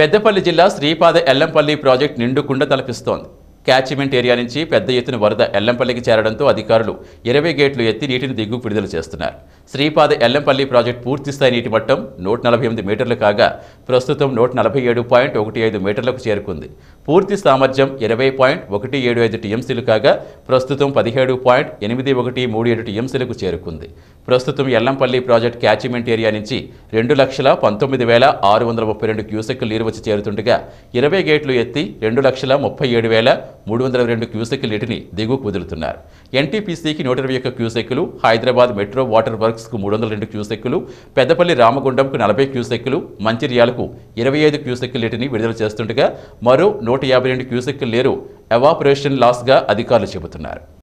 పెద్దపల్లి జిల్లా శ్రీపాద ఎల్లంపల్లి ప్రాజెక్ట్ నిండుకుండ తలపిస్తోంది క్యాచ్మెంట్ ఏరియా నుంచి పెద్ద ఎత్తున వరద ఎల్లంపల్లికి చేరడంతో అధికారులు ఇరవై గేట్లు ఎత్తి నీటిని దిగు విడుదల చేస్తున్నారు శ్రీపాద ఎల్లంపల్లి ప్రాజెక్టు పూర్తిస్థాయి నీటి మట్టం నూట నలభై ఎనిమిది మీటర్లు కాగా ప్రస్తుతం నూట నలభై ఏడు పాయింట్ ఒకటి ఐదు మీటర్లకు చేరుకుంది పూర్తి సామర్థ్యం ఇరవై పాయింట్ ఒకటి ఏడు ఐదు టీఎంసీలు కాగా ప్రస్తుతం పదిహేడు పాయింట్ ఎనిమిది ఒకటి మూడు ఏడు టీఎంసీలకు చేరుకుంది ప్రస్తుతం ఎల్లంపల్లి ప్రాజెక్ట్ క్యాచ్మెంట్ ఏరియా నుంచి రెండు లక్షల పంతొమ్మిది వేల ఆరు వందల ముప్పై రెండు క్యూసెక్ నీరు వచ్చి చేరుతుండగా ఇరవై గేట్లు ఎత్తి రెండు లక్షల ముప్పై ఏడు వేల మూడు వందల రెండు క్యూసెక్లు నీటిని దిగువకు వదులుతున్నారు ఎన్టీపీసీకి నూట ఇరవై ఒక్క క్యూసెక్కులు హైదరాబాద్ మెట్రో వాటర్ వర్క్స్కు మూడు వందల రెండు క్యూసెక్కులు పెద్దపల్లి రామగుండంకు నలభై క్యూసెక్కులు మంచిర్యాలకు ఇరవై ఐదు క్యూసెక్కులు నీటిని విడుదల చేస్తుండగా మరో నూట యాభై రెండు క్యూసెక్కులు లేరు ఎవాపరేషన్ లాస్గా అధికారులు చెబుతున్నారు